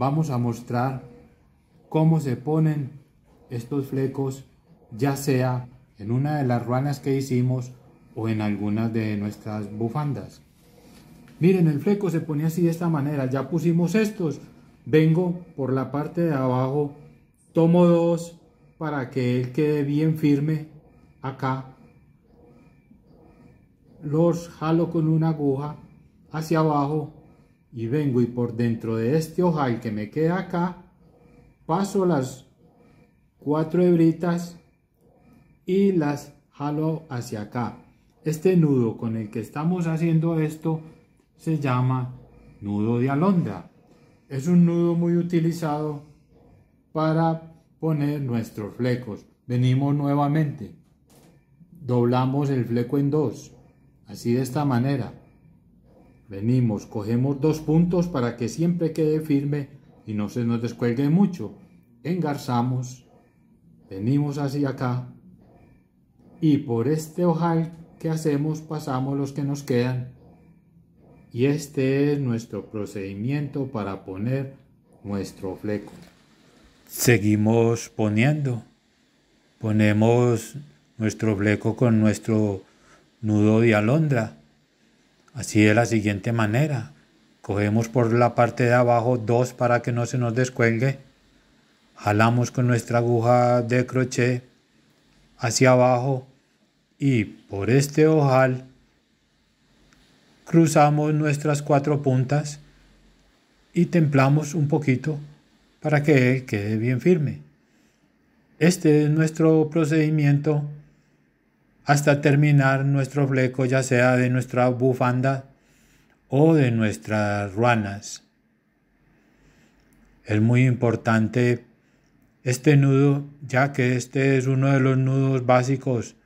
vamos a mostrar cómo se ponen estos flecos, ya sea en una de las ruanas que hicimos o en algunas de nuestras bufandas. Miren, el fleco se pone así de esta manera. Ya pusimos estos. Vengo por la parte de abajo, tomo dos para que él quede bien firme acá. Los jalo con una aguja hacia abajo y vengo y por dentro de este ojal que me queda acá, paso las cuatro hebritas y las jalo hacia acá. Este nudo con el que estamos haciendo esto se llama nudo de alondra. Es un nudo muy utilizado para poner nuestros flecos. Venimos nuevamente, doblamos el fleco en dos, así de esta manera. Venimos, cogemos dos puntos para que siempre quede firme y no se nos descuelgue mucho. Engarzamos, venimos hacia acá y por este ojal que hacemos pasamos los que nos quedan. Y este es nuestro procedimiento para poner nuestro fleco. Seguimos poniendo. Ponemos nuestro fleco con nuestro nudo de alondra Así de la siguiente manera. Cogemos por la parte de abajo dos para que no se nos descuelgue. Jalamos con nuestra aguja de crochet hacia abajo y por este ojal cruzamos nuestras cuatro puntas y templamos un poquito para que quede bien firme. Este es nuestro procedimiento hasta terminar nuestro fleco, ya sea de nuestra bufanda o de nuestras ruanas. Es muy importante este nudo, ya que este es uno de los nudos básicos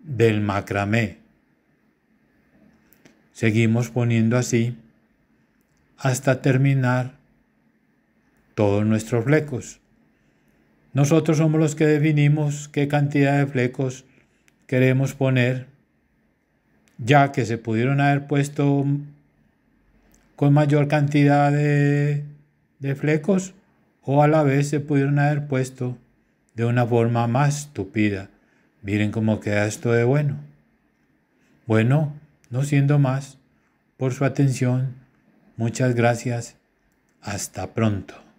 del macramé. Seguimos poniendo así hasta terminar todos nuestros flecos. Nosotros somos los que definimos qué cantidad de flecos queremos poner, ya que se pudieron haber puesto con mayor cantidad de, flecos o a la vez se pudieron haber puesto de una forma más estúpida. Miren cómo queda esto de bueno. Bueno, no siendo más, por su atención, muchas gracias. Hasta pronto.